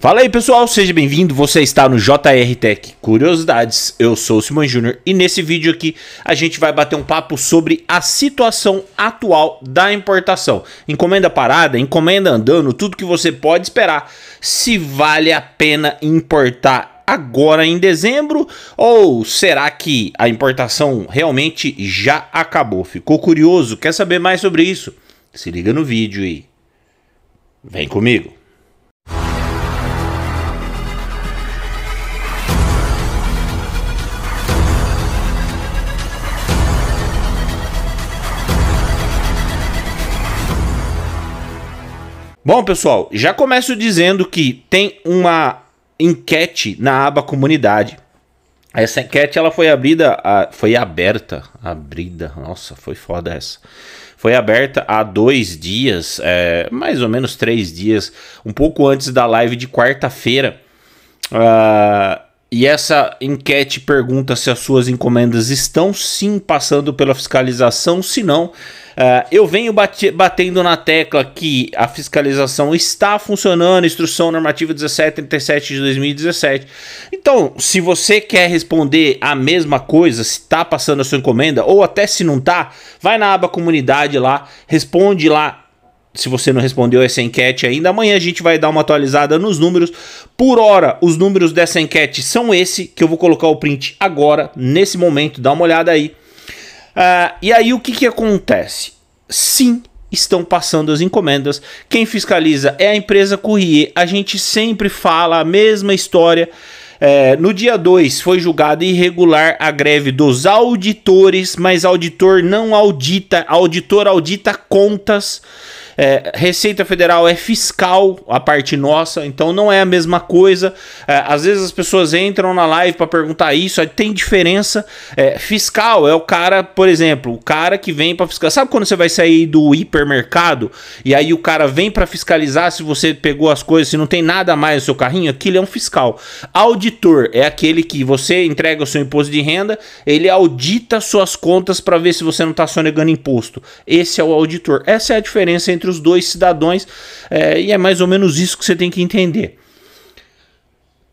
Fala aí pessoal, seja bem-vindo, você está no JR Tech Curiosidades, eu sou o Simão Júnior e nesse vídeo aqui a gente vai bater um papo sobre a situação atual da importação. Encomenda parada, encomenda andando, tudo que você pode esperar, se vale a pena importar agora em dezembro? Ou será que a importação realmente já acabou? Ficou curioso? Quer saber mais sobre isso? Se liga no vídeo e vem comigo. Bom, pessoal, já começo dizendo que tem uma enquete na aba comunidade. Essa enquete ela foi abrida, a, foi aberta, abrida, nossa, foi foda essa. Foi aberta há dois dias, é, mais ou menos três dias, um pouco antes da live de quarta-feira. Ah, e essa enquete pergunta se as suas encomendas estão sim passando pela fiscalização, se não, uh, eu venho bate, batendo na tecla que a fiscalização está funcionando, instrução normativa 1737 de 2017. Então, se você quer responder a mesma coisa, se está passando a sua encomenda, ou até se não está, vai na aba comunidade lá, responde lá se você não respondeu essa enquete ainda, amanhã a gente vai dar uma atualizada nos números. Por hora, os números dessa enquete são esse, que eu vou colocar o print agora, nesse momento, dá uma olhada aí. Uh, e aí o que, que acontece? Sim, estão passando as encomendas. Quem fiscaliza é a empresa Courrier. A gente sempre fala a mesma história. É, no dia 2 foi julgada irregular a greve dos auditores, mas auditor não audita, auditor audita contas. É, Receita Federal é fiscal, a parte nossa, então não é a mesma coisa. É, às vezes as pessoas entram na live para perguntar isso, tem diferença. É, fiscal é o cara, por exemplo, o cara que vem para fiscalizar. Sabe quando você vai sair do hipermercado e aí o cara vem para fiscalizar se você pegou as coisas, se não tem nada mais no seu carrinho? Aquilo é um fiscal. Auditor é aquele que você entrega o seu imposto de renda, ele audita suas contas para ver se você não está sonegando imposto. Esse é o auditor. Essa é a diferença entre entre os dois cidadãos, é, e é mais ou menos isso que você tem que entender.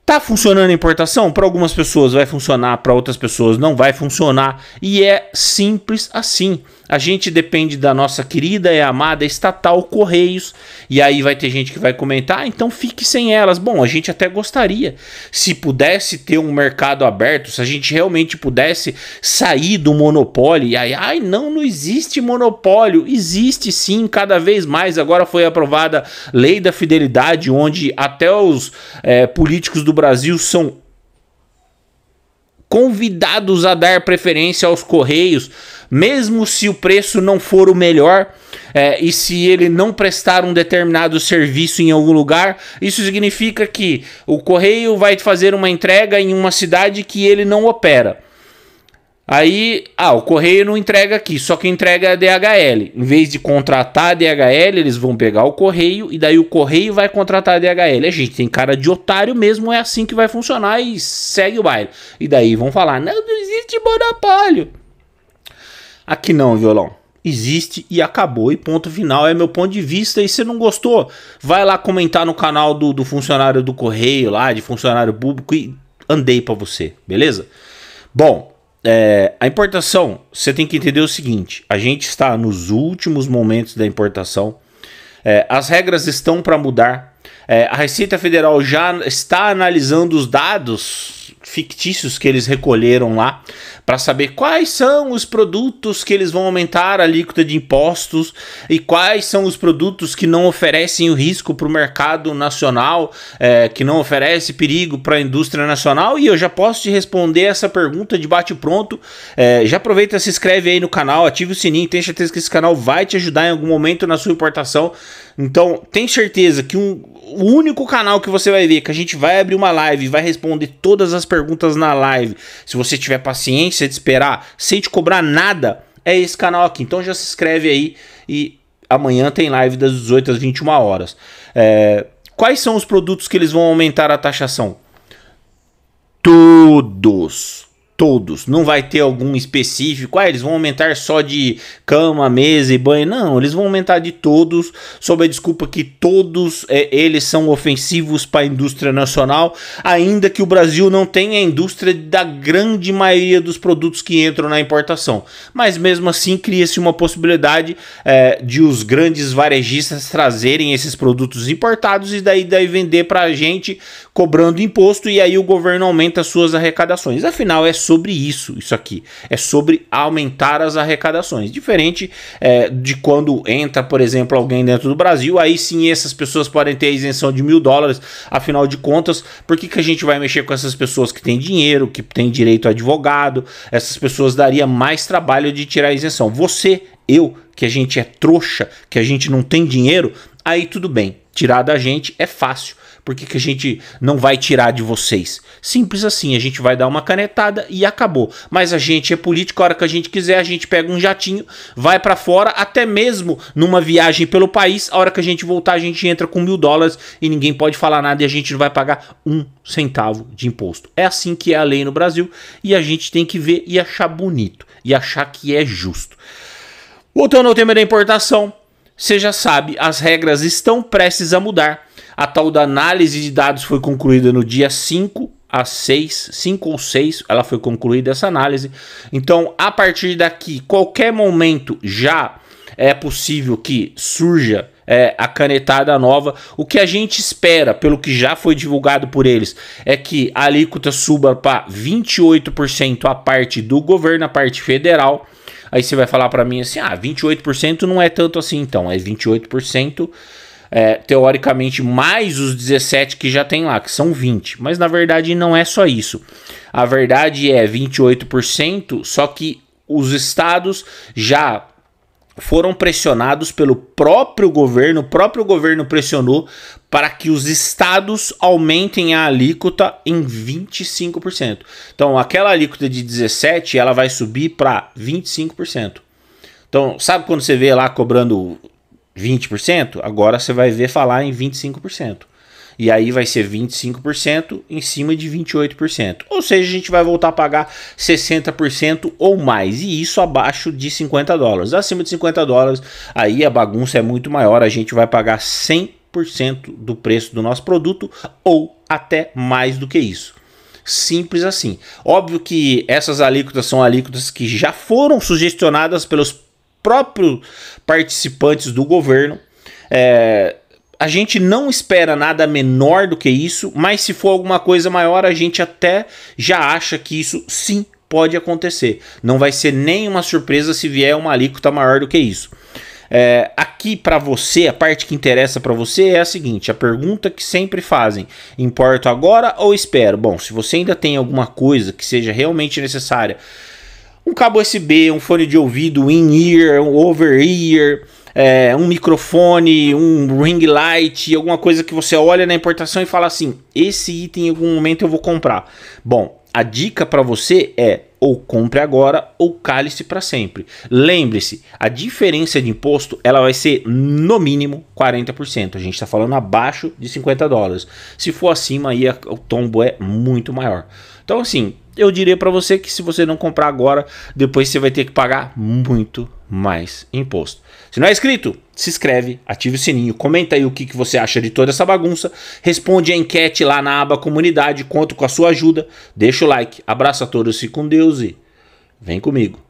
Tá funcionando a importação? Para algumas pessoas vai funcionar, para outras pessoas não vai funcionar, e é simples assim a gente depende da nossa querida e amada estatal Correios. E aí vai ter gente que vai comentar, ah, então fique sem elas. Bom, a gente até gostaria. Se pudesse ter um mercado aberto, se a gente realmente pudesse sair do monopólio, e aí, ai, não, não existe monopólio. Existe sim, cada vez mais. Agora foi aprovada lei da fidelidade, onde até os é, políticos do Brasil são convidados a dar preferência aos Correios, mesmo se o preço não for o melhor é, e se ele não prestar um determinado serviço em algum lugar, isso significa que o correio vai fazer uma entrega em uma cidade que ele não opera. Aí, ah, o correio não entrega aqui, só que entrega a DHL. Em vez de contratar a DHL, eles vão pegar o correio e daí o correio vai contratar a DHL. A é, gente tem cara de otário mesmo, é assim que vai funcionar e segue o baile. E daí vão falar: não, não existe monopólio. Aqui não, violão. Existe e acabou, e ponto final. É meu ponto de vista. E se não gostou, vai lá comentar no canal do, do funcionário do correio lá, de funcionário público, e andei para você, beleza? Bom é, a importação, você tem que entender o seguinte: a gente está nos últimos momentos da importação, é, as regras estão para mudar, é, a Receita Federal já está analisando os dados fictícios que eles recolheram lá para saber quais são os produtos que eles vão aumentar a alíquota de impostos e quais são os produtos que não oferecem o risco para o mercado nacional, é, que não oferece perigo para a indústria nacional. E eu já posso te responder essa pergunta de bate-pronto. É, já aproveita, se inscreve aí no canal, ativa o sininho, tenha certeza que esse canal vai te ajudar em algum momento na sua importação. Então, tem certeza que um, o único canal que você vai ver que a gente vai abrir uma live vai responder todas as perguntas na live. Se você tiver paciência, sem te esperar, sem te cobrar nada, é esse canal aqui. Então já se inscreve aí e amanhã tem live das 18 às 21 horas. É, quais são os produtos que eles vão aumentar a taxação? Todos todos, não vai ter algum específico, ah, eles vão aumentar só de cama, mesa e banho, não, eles vão aumentar de todos, sob a desculpa que todos é, eles são ofensivos para a indústria nacional, ainda que o Brasil não tenha a indústria da grande maioria dos produtos que entram na importação, mas mesmo assim cria-se uma possibilidade é, de os grandes varejistas trazerem esses produtos importados e daí, daí vender para a gente cobrando imposto e aí o governo aumenta suas arrecadações, afinal é sobre isso, isso aqui. É sobre aumentar as arrecadações. Diferente é, de quando entra, por exemplo, alguém dentro do Brasil, aí sim essas pessoas podem ter isenção de mil dólares. Afinal de contas, por que, que a gente vai mexer com essas pessoas que têm dinheiro, que têm direito a advogado? Essas pessoas daria mais trabalho de tirar a isenção. Você, eu, que a gente é trouxa, que a gente não tem dinheiro, aí tudo bem. Tirar da gente é fácil. Por que, que a gente não vai tirar de vocês? Simples assim, a gente vai dar uma canetada e acabou. Mas a gente é político, a hora que a gente quiser, a gente pega um jatinho, vai para fora, até mesmo numa viagem pelo país, a hora que a gente voltar, a gente entra com mil dólares e ninguém pode falar nada e a gente não vai pagar um centavo de imposto. É assim que é a lei no Brasil e a gente tem que ver e achar bonito e achar que é justo. Voltando ao tema da importação, você já sabe, as regras estão prestes a mudar. A tal da análise de dados foi concluída no dia 5 a 6, 5 ou 6, ela foi concluída essa análise. Então, a partir daqui, qualquer momento já é possível que surja é, a canetada nova. O que a gente espera, pelo que já foi divulgado por eles, é que a alíquota suba para 28% a parte do governo, a parte federal, Aí você vai falar para mim assim: ah, 28% não é tanto assim, então. É 28%. É, teoricamente, mais os 17 que já tem lá, que são 20. Mas na verdade não é só isso. A verdade é 28%, só que os estados já foram pressionados pelo próprio governo, o próprio governo pressionou para que os estados aumentem a alíquota em 25%. Então, aquela alíquota de 17, ela vai subir para 25%. Então, sabe quando você vê lá cobrando 20%? Agora você vai ver falar em 25%. E aí vai ser 25% em cima de 28%. Ou seja, a gente vai voltar a pagar 60% ou mais. E isso abaixo de 50 dólares. Acima de 50 dólares, aí a bagunça é muito maior. A gente vai pagar 100% do preço do nosso produto ou até mais do que isso simples assim. Óbvio que essas alíquotas são alíquotas que já foram sugestionadas pelos próprios participantes do governo. É, a gente não espera nada menor do que isso, mas se for alguma coisa maior, a gente até já acha que isso sim pode acontecer. Não vai ser nenhuma surpresa se vier uma alíquota maior do que isso. É, aqui para você, a parte que interessa para você é a seguinte: a pergunta que sempre fazem, importa agora ou espero? Bom, se você ainda tem alguma coisa que seja realmente necessária, um cabo USB, um fone de ouvido in-ear, um over-ear, é, um microfone, um ring light, alguma coisa que você olha na importação e fala assim: esse item em algum momento eu vou comprar. Bom, a dica para você é ou compre agora ou cale-se para sempre. Lembre-se, a diferença de imposto ela vai ser no mínimo 40%. A gente está falando abaixo de 50 dólares. Se for acima aí o tombo é muito maior. Então assim, eu diria para você que se você não comprar agora, depois você vai ter que pagar muito mais imposto. Se não é inscrito, se inscreve, ative o sininho, comenta aí o que, que você acha de toda essa bagunça, responde a enquete lá na aba comunidade, conto com a sua ajuda, deixa o like, abraço a todos e com Deus e vem comigo